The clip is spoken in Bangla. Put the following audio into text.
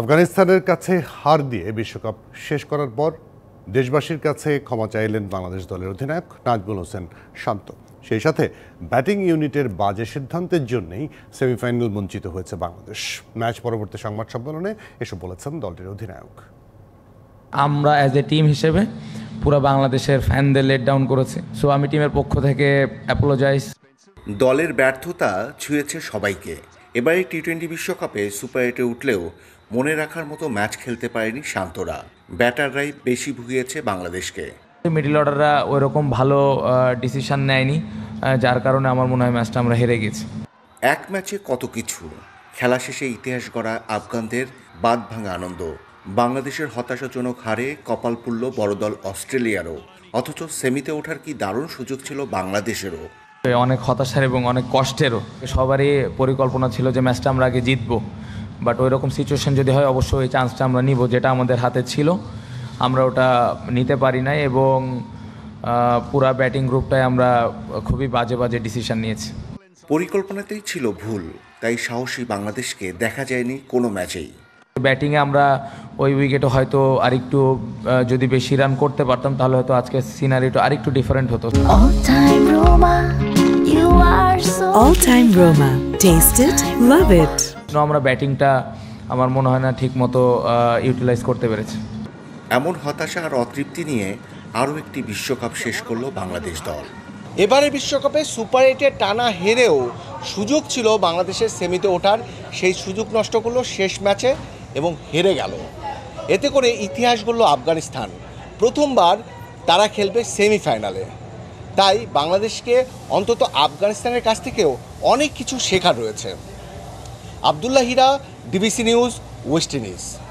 আফগানিস্তানের কাছে হার দিয়ে বিশ্বকাপ শেষ করার পর দেশবাসীর কাছে ক্ষমা চাইলেন বাংলাদেশ দলের অধিনায়ক নাজমুল হোসেন শান্ত সেই সাথে ব্যাটিং ইউনিটের বাজে সিদ্ধান্তের জন্যই সেমিফাইনাল বঞ্চিত হয়েছে বাংলাদেশ ম্যাচ পরবর্তী সংবাদ সম্মেলনে এসব বলেছেন দলটির অধিনায়ক আমরা অ্যাজ এ টিম হিসেবে পুরো বাংলাদেশের ফ্যানদের লেট ডাউন করেছে সো আমি টিমের পক্ষ থেকে অ্যাপোলোজাইজ দলের ব্যর্থতা ছুঁয়েছে সবাইকে এবারে টি টোয়েন্টি বিশ্বকাপে সুপার এইটে উঠলেও মনে রাখার মতো ম্যাচ খেলতে পারেনি শান্তরা ব্যাটাররাই বেশি ভুগিয়েছে বাংলাদেশকে মিডিল অর্ডাররা ওইরকম ভালো ডিসিশন নেয়নি যার কারণে আমার মনে হয় ম্যাচটা আমরা হেরে গেছি এক ম্যাচে কত কিছু খেলা শেষে ইতিহাস গড়া আফগানদের বাদ ভাঙা আনন্দ বাংলাদেশের হতাশাজনক হারে কপাল পুড়ল বড় দল অস্ট্রেলিয়ারও অথচ সেমিতে ওঠার কি দারুণ সুযোগ ছিল বাংলাদেশেরও অনেক হতাশার এবং অনেক কষ্টেরও সবারই পরিকল্পনা ছিল যে ম্যাচটা আমরা আগে জিতবো বাট ওই রকম সিচুয়েশন যদি হয় অবশ্যই ওই চান্সটা আমরা নিব যেটা আমাদের হাতে ছিল আমরা ওটা নিতে পারি নাই এবং পুরা ব্যাটিং গ্রুপটাই আমরা খুবই বাজে বাজে ডিসিশন নিয়েছি পরিকল্পনাতেই ছিল ভুল তাই সাহসী বাংলাদেশকে দেখা যায়নি কোনো ম্যাচেই ব্যাটিংয়ে আমরা ওই উইকেটে হয়তো আরেকটু যদি বেশি রান করতে পারতাম তাহলে হয়তো আজকে সিনারিটা আরেকটু ডিফারেন্ট হতো all time aroma taste it love it আমরা ব্যাটিংটা আমার মনে হয় না ঠিক মতো ইউটিলাইজ করতে পেরেছে এমন হতাশা আর অতৃপ্তি নিয়ে আরও একটি বিশ্বকাপ শেষ করলো বাংলাদেশ দল এবারে বিশ্বকাপে সুপার এইটে টানা হেরেও সুযোগ ছিল বাংলাদেশের সেমিতে ওঠার সেই সুযোগ নষ্ট করলো শেষ ম্যাচে এবং হেরে গেল এতে করে ইতিহাস গড়ল আফগানিস্তান প্রথমবার তারা খেলবে সেমিফাইনালে তাই বাংলাদেশকে অন্তত আফগানিস্তানের কাছ থেকেও অনেক কিছু শেখার রয়েছে হিরা ডিবিসি নিউজ ওয়েস্ট ইন্ডিজ